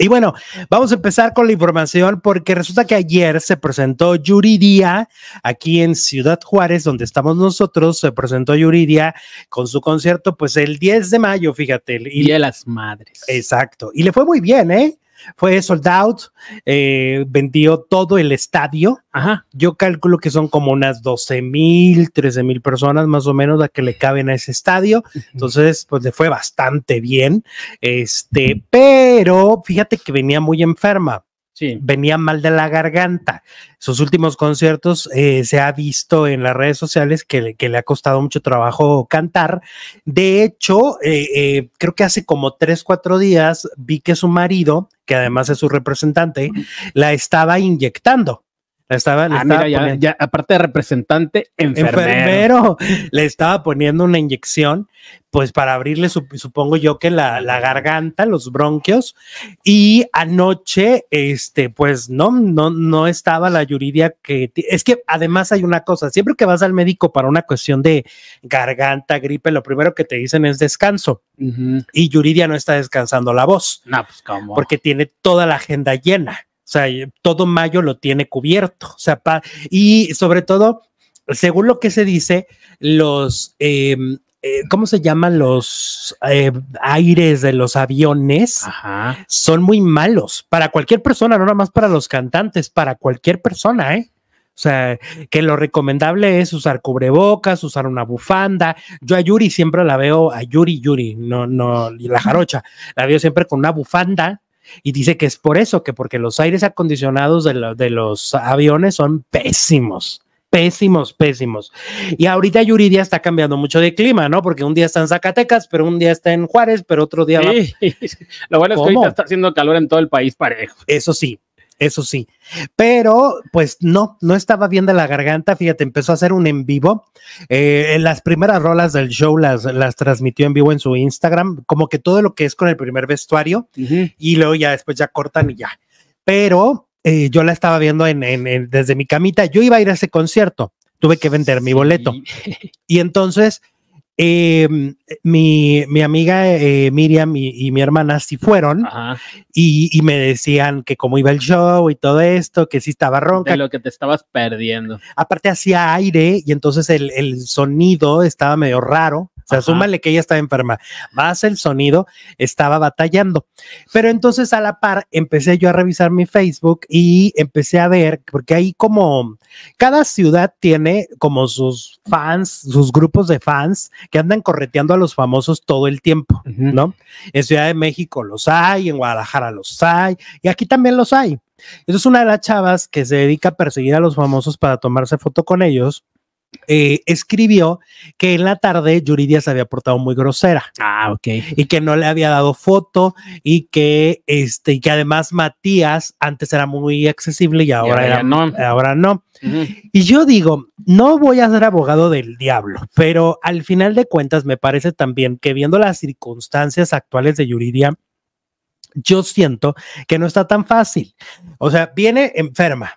Y bueno, vamos a empezar con la información porque resulta que ayer se presentó Yuridia aquí en Ciudad Juárez, donde estamos nosotros, se presentó Yuridia con su concierto pues el 10 de mayo, fíjate. Y, de las Madres. Exacto. Y le fue muy bien, ¿eh? Fue sold out, eh, vendió todo el estadio. Ajá. Yo calculo que son como unas 12 mil, 13 mil personas más o menos a que le caben a ese estadio. Entonces, pues le fue bastante bien. Este, pero fíjate que venía muy enferma. Sí. Venía mal de la garganta. Sus últimos conciertos eh, se ha visto en las redes sociales que, le ha costado mucho trabajo cantar. De hecho, eh, eh, creo que hace como tres, cuatro días vi que su marido, que además es su representante, la estaba inyectando estaba, ah, aparte de representante, enfermero. Le estaba poniendo una inyección, pues para abrirle, supongo yo que la, garganta, los bronquios. Y anoche, este, pues no, no, no estaba la Yuridia que. Es que además hay una cosa: siempre que vas al médico para una cuestión de garganta, gripe, lo primero que te dicen es descanso. Y Yuridia no está descansando la voz. No, pues, Porque tiene toda la agenda llena. O sea, todo mayo lo tiene cubierto. O sea, y sobre todo, según lo que se dice, los, em, eh, ¿cómo se llaman los eh, aires de los aviones? Son muy malos para cualquier persona, no nada más para los cantantes, para cualquier persona, ¿eh? O sea, que lo recomendable es usar cubrebocas, usar una bufanda. Yo a Yuri siempre la veo, a Yuri, Yuri, no, no, y la jarocha, la veo siempre con una bufanda, y dice que es por eso, que porque los aires acondicionados de, los aviones son pésimos pésimos, pésimos. Y ahorita Yuridia está cambiando mucho de clima, ¿no? Porque un día está en Zacatecas, pero un día está en Juárez, pero otro día... Lo bueno es que ahorita está haciendo calor en todo el país parejo. Eso sí, eso sí. Pero, pues no, no estaba viendo la garganta, fíjate, empezó a hacer un en vivo. Eh, en las primeras rolas del show las, las transmitió en vivo en su Instagram, como que todo lo que es con el primer vestuario, y luego ya después ya cortan y ya. Pero eh, yo la estaba viendo en, desde mi camita, yo iba a ir a ese concierto, tuve que vender mi boleto. Y entonces eh, mi, amiga eh, Miriam y, mi hermana sí fueron y, me decían que cómo iba el show y todo esto, que sí estaba ronca. De lo que te estabas perdiendo. Aparte hacía aire y entonces el, el sonido estaba medio raro sea, asúmale que ella estaba enferma, más el sonido estaba batallando. Pero entonces a la par empecé yo a revisar mi Facebook y empecé a ver, porque ahí como cada ciudad tiene como sus fans, sus grupos de fans que andan correteando a los famosos todo el tiempo, ¿no? En Ciudad de México los hay, en Guadalajara los hay, y aquí también los hay. es una de las chavas que se dedica a perseguir a los famosos para tomarse foto con ellos, eh, escribió que en la tarde Yuridia se había portado muy grosera. Ah, y que no le había dado foto y que, este, y que además Matías antes era muy accesible y ahora, era, no. Ahora no. Y yo digo, no voy a ser abogado del diablo, pero al final de cuentas me parece también que viendo las circunstancias actuales de Yuridia, yo siento que no está tan fácil. O sea, viene enferma.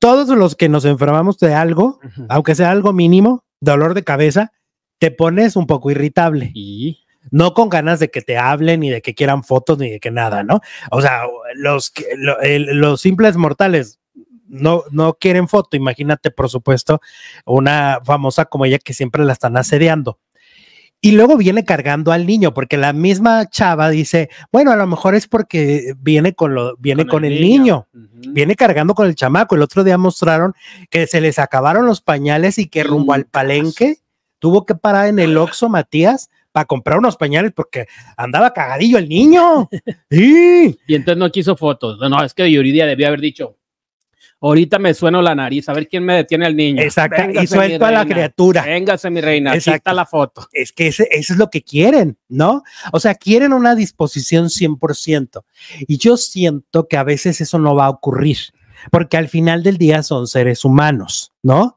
Todos los que nos enfermamos de algo, aunque sea algo mínimo, dolor de cabeza, te pones un poco irritable. Y no con ganas de que te hablen ni de que quieran fotos ni de que nada, ¿no? O sea, los, los simples mortales no, no quieren foto. Imagínate, por supuesto, una famosa como ella que siempre la están asediando. Y luego viene cargando al niño, porque la misma chava dice, bueno, a lo mejor es porque viene con lo, viene con, el, niño, viene cargando con el chamaco. El otro día mostraron que se les acabaron los pañales y que rumbo al palenque tuvo que parar en el Oxxo Matías para comprar unos pañales porque andaba cagadillo el niño. Y entonces no quiso fotos. No, no es que Yuridia debió haber dicho, ahorita me sueno la nariz, a ver quién me detiene al niño. Exacto, y suelto a la criatura. Véngase, mi reina, Exacto. la foto. Es que eso es lo que quieren, ¿no? O sea, quieren una disposición 100%. Y yo siento que a veces eso no va a ocurrir, porque al final del día son seres humanos, ¿no?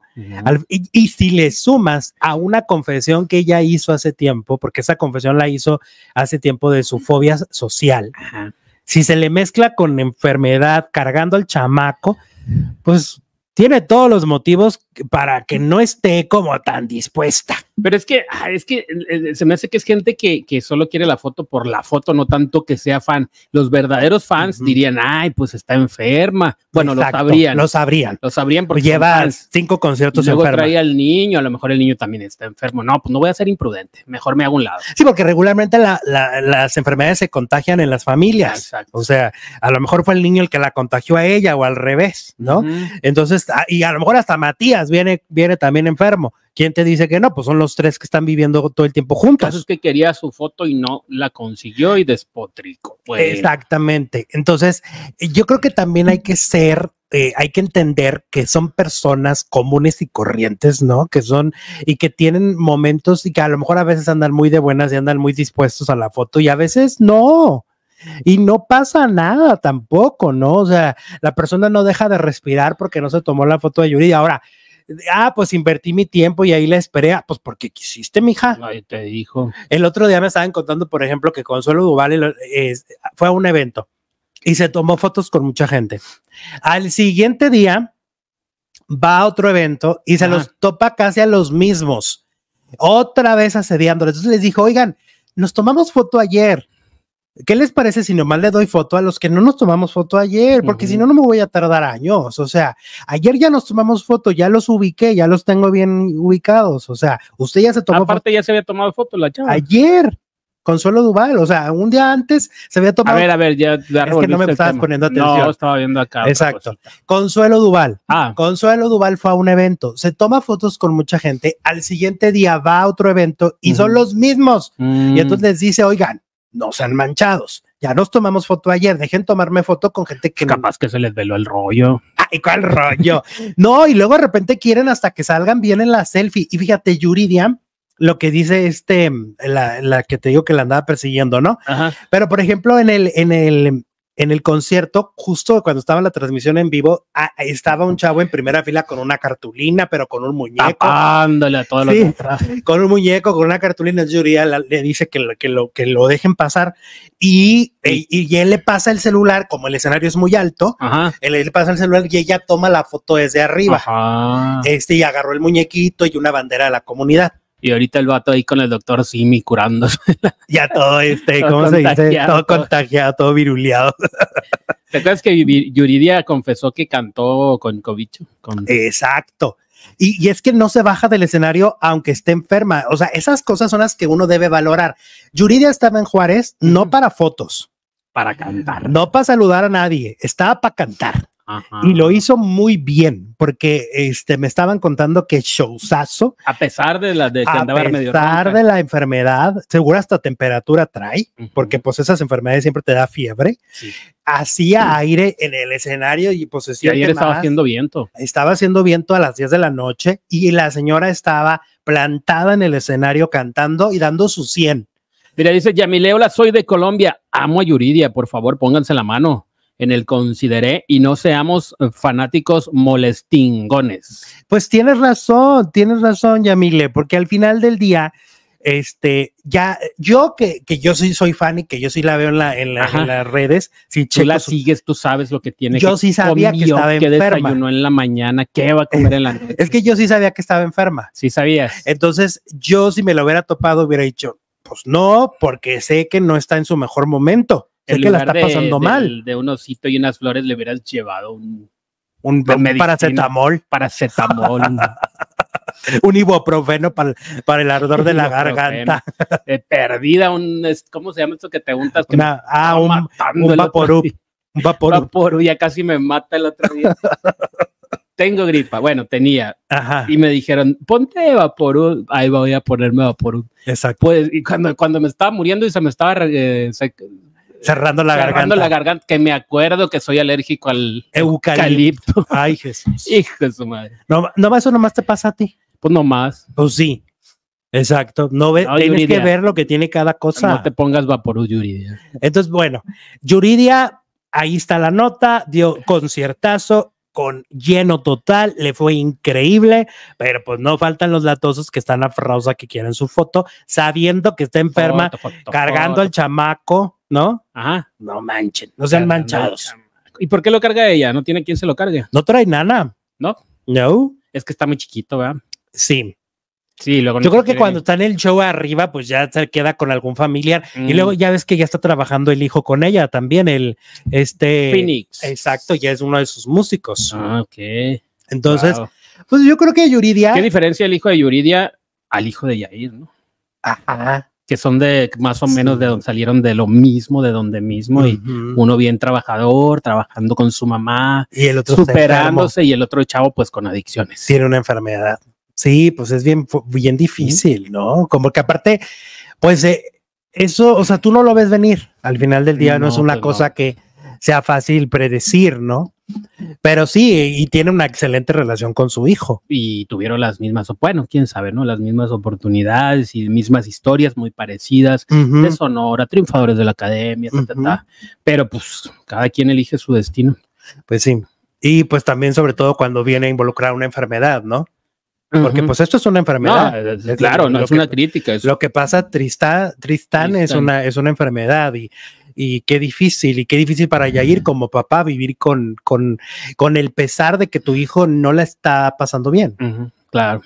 y, si le sumas a una confesión que ella hizo hace tiempo, porque esa confesión la hizo hace tiempo de su fobia social, Ajá si se le mezcla con enfermedad, cargando al chamaco, pues tiene todos los motivos para que no esté como tan dispuesta. Pero es que, es que eh, eh, se me hace que es gente que, solo quiere la foto por la foto, no tanto que sea fan. Los verdaderos fans dirían, ay, pues está enferma. Bueno, lo sabrían. Lo sabrían. Lo sabrían porque lleva cinco conciertos enfermos. luego enferma. al niño, a lo mejor el niño también está enfermo. No, pues no voy a ser imprudente, mejor me hago un lado. Sí, porque regularmente las enfermedades se contagian en las familias. O sea, a lo mejor fue el niño el que la contagió a ella o al revés, ¿no? Entonces y a lo mejor hasta Matías viene, viene también enfermo. ¿Quién te dice que no? Pues son los tres que están viviendo todo el tiempo juntos. eso es que quería su foto y no la consiguió y despotricó. Exactamente. Entonces, yo creo que también hay que ser eh, hay que entender que son personas comunes y corrientes, ¿no? Que son y que tienen momentos y que a lo mejor a veces andan muy de buenas y andan muy dispuestos a la foto y a veces no. Y no pasa nada tampoco, ¿no? O sea, la persona no deja de respirar porque no se tomó la foto de Yuri. Ahora, ah, pues invertí mi tiempo y ahí la esperé, ah, pues porque quisiste, mija. Ay, te dijo. El otro día me estaban contando, por ejemplo, que Consuelo Duval fue a un evento y se tomó fotos con mucha gente. Al siguiente día va a otro evento y se los topa casi a los mismos, otra vez asediándoles Entonces les dijo, oigan, nos tomamos foto ayer ¿Qué les parece si nomás le doy foto a los que no nos tomamos foto ayer? Porque si no, no me voy a tardar años. O sea, ayer ya nos tomamos foto, ya los ubiqué, ya los tengo bien ubicados. O sea, usted ya se tomó. Aparte, ya se había tomado foto la chava. Ayer. Consuelo Duval, o sea, un día antes se había tomado. A ver, a ver, ya, ya es que no me estabas poniendo atención. No, estaba viendo acá. Exacto. Consuelo Duval. Ah. Consuelo Duval fue a un evento, se toma fotos con mucha gente, al siguiente día va a otro evento y son los mismos. Mm. Y entonces les dice, oigan, no sean manchados. Ya nos tomamos foto ayer, dejen tomarme foto con gente que... Pues capaz que se les veló el rollo. Ay, ah, ¿cuál rollo? no, y luego de repente quieren hasta que salgan bien en la selfie. Y fíjate, Yuridia, lo que dice este, la, que te digo que la andaba persiguiendo, ¿no? Pero por ejemplo, en el, en el, en el concierto, justo cuando estaba la transmisión en vivo, estaba un chavo en primera fila con una cartulina, pero con un muñeco. Tapándole a todo Con un muñeco, con una cartulina. Yuria le dice que lo, que lo, dejen pasar y, él le pasa el celular, como el escenario es muy alto, él le pasa el celular y ella toma la foto desde arriba. Este, y agarró el muñequito y una bandera de la comunidad. Y ahorita el vato ahí con el doctor Simi curando, Ya todo este, ¿cómo se dice? Todo contagiado, todo viruleado. ¿Te acuerdas que Yuridia confesó que cantó con Covicho? Exacto. Y, y, es que no se baja del escenario aunque esté enferma. O sea, esas cosas son las que uno debe valorar. Yuridia estaba en Juárez no para fotos. Para cantar. No para saludar a nadie, estaba para cantar. Y lo hizo muy bien, porque este, me estaban contando que showzazo. A pesar de la pesar la enfermedad, seguro hasta temperatura trae, porque pues esas enfermedades siempre te da fiebre. Hacía aire en el escenario y pues y ayer estaba haciendo viento. Estaba haciendo viento a las 10 de la noche y la señora estaba plantada en el escenario cantando y dando su 100. Mira, dice Yamileola, soy de Colombia, amo a Yuridia, por favor, pónganse la mano en el consideré y no seamos eh, fanáticos molestingones. Pues tienes razón, tienes razón, Yamile, porque al final del día, este, ya, yo que, que yo sí soy fan y que yo sí la veo en, la, las redes, si tú la sigues, tú sabes lo que tiene. Yo sí sabía que estaba enferma. en la mañana, qué va a comer en la noche. es que yo sí sabía que estaba enferma. Sí sabías. Entonces, yo si me lo hubiera topado, hubiera dicho, pues no, porque sé que no está en su mejor momento. El que la está pasando mal. De, un osito y unas flores le hubieras llevado un, un, paracetamol. Paracetamol. un ibuprofeno para, para el ardor de la garganta. perdida, un, ¿cómo se llama esto que te untas? ah, un, un Un vaporú, Ya casi me mata el otro día. Tengo gripa, bueno, tenía. Ajá. Y me dijeron, ponte vaporú, Ahí voy a ponerme vaporú. Exacto. Pues, y cuando, cuando me estaba muriendo y se me estaba eh, cerrando la cerrando garganta. la garganta, que me acuerdo que soy alérgico al eucalipto. Ay, Jesús. Hijo de su madre. No, no, eso nomás te pasa a ti. Pues nomás. Pues sí. Exacto, no ve, tienes que ver lo que tiene cada cosa. No te pongas vaporú, Yuridia. Entonces, bueno, Yuridia, ahí está la nota, dio conciertazo con lleno total, le fue increíble, pero pues no faltan los latosos que están aferrados a que quieren su foto, sabiendo que está enferma, cargando al chamaco, ¿No? Ajá. No manchen, no sean manchados. ¿Y por qué lo carga ella? No tiene quien se lo cargue. No trae nana. ¿No? No. Es que está muy chiquito, ¿verdad? Sí. Sí, luego Yo creo que cuando está en el show arriba, pues ya se queda con algún familiar. Y mm. luego ya ves que ya está trabajando el hijo con ella también, el este. Phoenix. Exacto, ya es uno de sus músicos. Ah, ok. Entonces, pues yo creo que Yuridia. ¿Qué diferencia el hijo de Yuridia al hijo de Yair, no? Ajá que son de más o menos de donde salieron de lo mismo, de donde mismo, y uno bien trabajador, trabajando con su mamá, y el otro superándose, y el otro chavo pues con adicciones. Tiene una enfermedad. Sí, pues es bien, bien difícil, ¿no? Como que aparte, pues eh, eso, o sea, tú no lo ves venir. Al final del día no, es una pues, cosa que sea fácil predecir, ¿no? Pero sí, y tiene una excelente relación con su hijo. Y tuvieron las mismas, bueno, quién sabe, ¿no? Las mismas oportunidades y mismas historias muy parecidas, de Sonora, triunfadores de la academia, pero pues cada quien elige su destino. Pues sí. Y pues también, sobre todo, cuando viene a involucrar una enfermedad, ¿no? Porque pues esto es una enfermedad. claro, no es una crítica. Lo que pasa, Tristán, es una es una enfermedad y y qué difícil, y qué difícil para Yair como papá vivir con, con, con el pesar de que tu hijo no la está pasando bien. claro.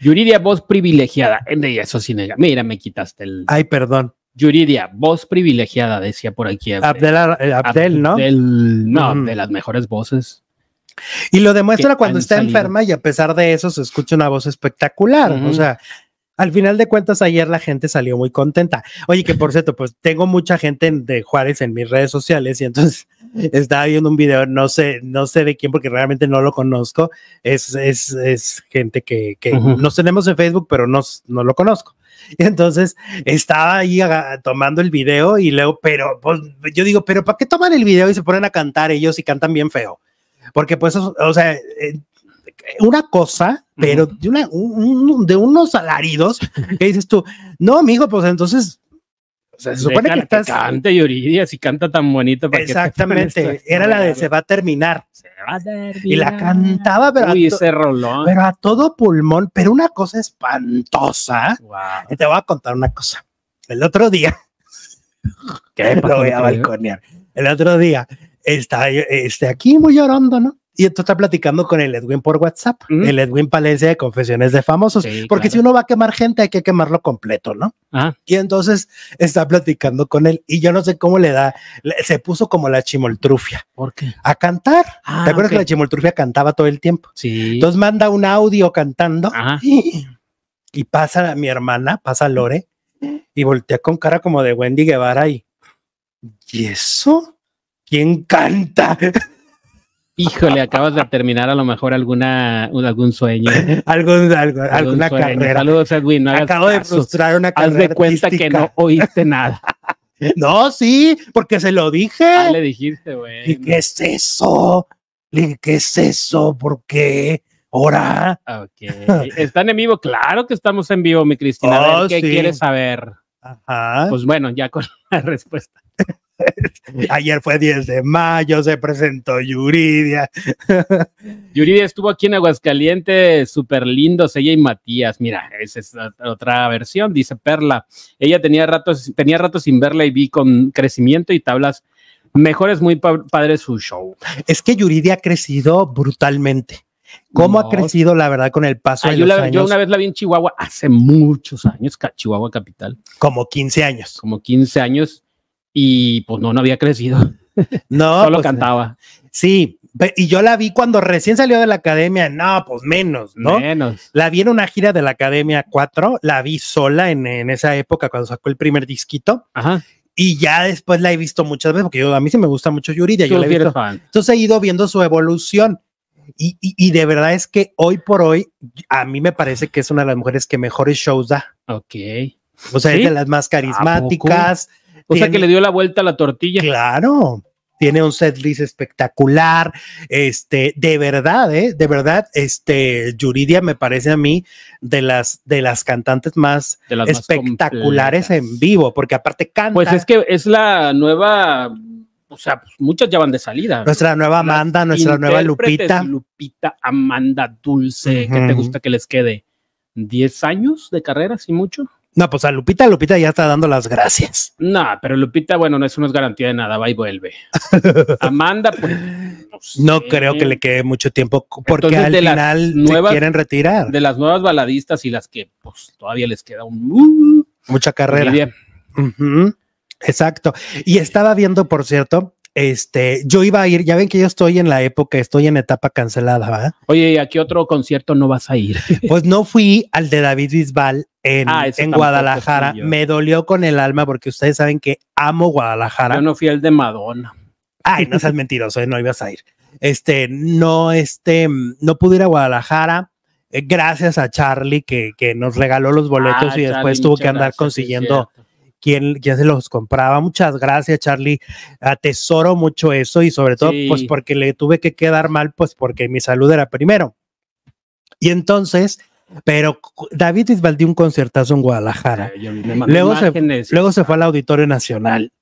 Yuridia, voz privilegiada. Eh, eso sí, nega. Mira, me quitaste el. Ay, perdón. Yuridia, voz privilegiada, decía por aquí. Abdel, Abdel, eh, ¿no? Abdel, no, de las mejores voces. Y lo demuestra cuando está enferma y a pesar de eso se escucha una voz espectacular. O sea, al final de cuentas ayer la gente salió muy contenta. Oye, que por cierto, pues tengo mucha gente de Juárez en mis redes sociales y entonces estaba viendo un video, no sé, no sé de quién porque realmente no lo conozco. Es, es, gente que, que nos tenemos en Facebook, pero no, no lo conozco. Y entonces estaba ahí tomando el video y luego, pero pues, yo digo, pero ¿para qué toman el video y se ponen a cantar ellos y cantan bien feo? Porque pues, o sea, eh, una cosa, pero de, unos alaridos que dices tú, no, amigo, pues entonces se supone que estás. canta si canta tan bonito. Exactamente, era la de Se va a terminar. Se va a terminar. Y la cantaba, pero. a todo pulmón, pero una cosa espantosa. te voy a contar una cosa. El otro día. Lo voy a balconear. El otro día, está, este, aquí muy llorando, ¿no? Y entonces está platicando con el Edwin por WhatsApp, el Edwin Palencia de Confesiones de Famosos, porque si uno va a quemar gente hay que quemarlo completo, ¿no? Ah. Y entonces está platicando con él y yo no sé cómo le da, se puso como la chimoltrufia. ¿Por qué? A cantar. Ah, ¿Te acuerdas que la chimoltrufia cantaba todo el tiempo? Sí. Entonces manda un audio cantando Y, pasa a mi hermana, pasa Lore y voltea con cara como de Wendy Guevara y, ¿y eso? ¿Quién canta? Híjole, acabas de terminar a lo mejor alguna, algún sueño. algo, alguna carrera. Saludos, Edwin. No Acabo de frustrar una carrera. Haz de cuenta que no oíste nada. no, sí, porque se lo dije. Ah, le dijiste, güey. ¿Qué es eso? ¿Qué es eso? ¿Por qué? Ahora. Ah, ok. ¿Están en vivo? Claro que estamos en vivo, mi Cristina. Oh, ¿qué quieres saber? Ajá. Pues bueno, ya con la respuesta. Ayer fue 10 de mayo, se presentó Yuridia. Yuridia estuvo aquí en Aguascalientes, súper lindos, ella y Matías. Mira, esa es otra versión, dice Perla. Ella tenía ratos, tenía sin verla y vi con crecimiento y tablas mejores, muy padre su show. Es que Yuridia ha crecido brutalmente. ¿Cómo ha crecido, la verdad, con el paso ah, de la, años? Yo una vez la vi en Chihuahua hace muchos años, Chihuahua capital. Como 15 años. Como 15 años y pues no, no había crecido. No. Solo pues, cantaba. Sí, y yo la vi cuando recién salió de la academia, no, pues menos, ¿no? Menos. La vi en una gira de la Academia 4, la vi sola en, en esa época cuando sacó el primer disquito. Ajá. Y ya después la he visto muchas veces, porque yo, a mí sí me gusta mucho Yuridia. Yo la he visto. Entonces he ido viendo su evolución. Y, y, de verdad es que hoy por hoy, a mí me parece que es una de las mujeres que mejores shows da. Ok. O sea, es de las más carismáticas. O sea que le dio la vuelta a la tortilla. Claro. Tiene un setlist espectacular. Este, de verdad, ¿eh? De verdad, este, Yuridia me parece a mí de las, de las cantantes más espectaculares en vivo, porque aparte canta. Pues es que es la nueva o sea, pues muchas ya van de salida. Nuestra nueva Amanda, nuestra nueva Lupita. Lupita, Amanda Dulce, ¿qué te gusta que les quede? ¿10 años de carrera, así mucho? No, pues a Lupita, Lupita ya está dando las gracias. No, pero Lupita, bueno, no, es una es garantía de nada, va y vuelve. Amanda, pues. No, creo que le quede mucho tiempo porque al final quieren retirar. De las nuevas baladistas y las que pues todavía les queda un, uh, mucha carrera. Exacto. Y estaba viendo, por cierto, este, yo iba a ir, ya ven que yo estoy en la época, estoy en etapa cancelada, ¿verdad? Oye, ¿y a qué otro concierto no vas a ir? pues no fui al de David Bisbal en, ah, Guadalajara. Me dolió con el alma porque ustedes saben que amo Guadalajara. Yo no fui al de Madonna. Ay, no seas mentiroso, ¿eh? no ibas a ir. Este, no, este, no pude ir a Guadalajara. Eh, gracias a Charlie que, nos regaló los boletos ah, y después tuvo que andar consiguiendo quién, quién se los compraba. Muchas gracias, Charlie. Atesoro mucho eso y sobre todo, pues porque le tuve que quedar mal, pues porque mi salud era primero. Y entonces, pero David Isbal dio un concertazo en Guadalajara. luego, se, luego se fue al Auditorio Nacional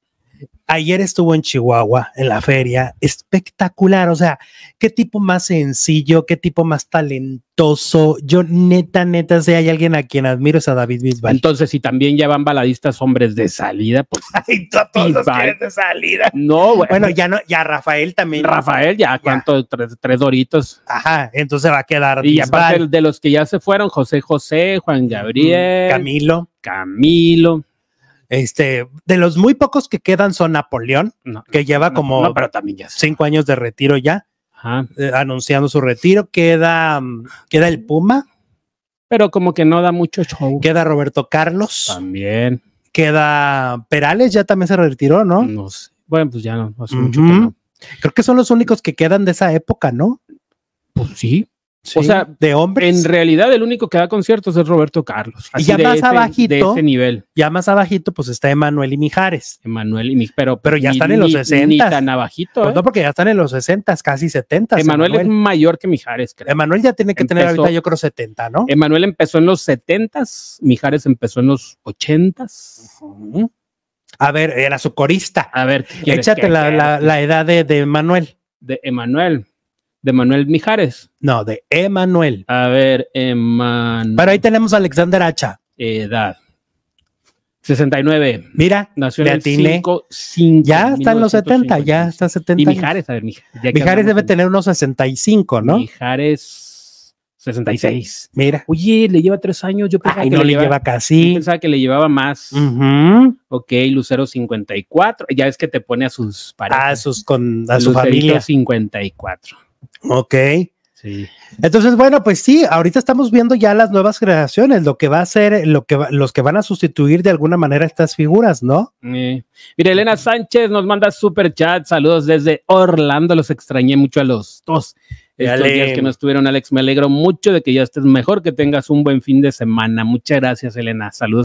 Ayer estuvo en Chihuahua, en la feria, espectacular, o sea, qué tipo más sencillo, qué tipo más talentoso. Yo neta, neta, si hay alguien a quien admiro es a David Bisbal. Entonces, si también ya van baladistas hombres de salida, pues... Ay, a todos los de salida. No, bueno. ya no, ya Rafael también. Rafael ya, ¿cuánto? Tres, doritos. Ajá, entonces va a quedar Y aparte de los que ya se fueron, José José, Juan Gabriel. Camilo. Camilo. Este, de los muy pocos que quedan son Napoleón, que lleva como cinco años de retiro ya, eh, anunciando su retiro. Queda, mm, queda el Puma. Pero como que no da mucho show. Queda Roberto Carlos. También. Queda Perales, ya también se retiró, ¿no? No Bueno, pues ya no, hace mucho Creo que son los únicos que quedan de esa época, ¿no? Pues sí o sea, de hombres. En realidad, el único que da conciertos es Roberto Carlos. y ya más abajito, nivel. Ya más abajito, pues está Emanuel y Mijares. Emanuel y Mijares, pero, pero pues, ya están en los 60. Ni, tan abajito. Pues, ¿eh? no, porque ya están en los 60, casi 70. Emanuel, es mayor que Mijares, Emanuel ya tiene que tener ahorita, yo creo, 70, ¿no? Emanuel empezó en los 70, Mijares empezó en los 80. A ver, era su corista. A ver, échate la, edad de, de Emanuel. De Emanuel de Manuel Mijares. No, de Emanuel. A ver, Emanuel. Pero ahí tenemos a Alexander Hacha. Edad. 69. Mira, nació en el 5, 5, Ya están los 70, ya está 70. Y Mijares, a ver, Mijares. Mijares debe tener unos 65, ¿no? Mijares 66. Mira. Oye, le lleva tres años. Yo pensaba que no le lleva, casi. Yo pensaba que le llevaba más. Ok, Lucero 54. Ya es que te pone a sus parejas. A sus con a su familia. 54. Ok. Sí. Entonces, bueno, pues sí, ahorita estamos viendo ya las nuevas generaciones, lo que va a ser, eh, lo que los que van a sustituir de alguna manera estas figuras, ¿no? Mira, Elena Sánchez nos manda super chat, saludos desde Orlando, los extrañé mucho a los dos. Estos que no estuvieron, Alex, me alegro mucho de que ya estés mejor, que tengas un buen fin de semana. Muchas gracias, Elena. Saludos.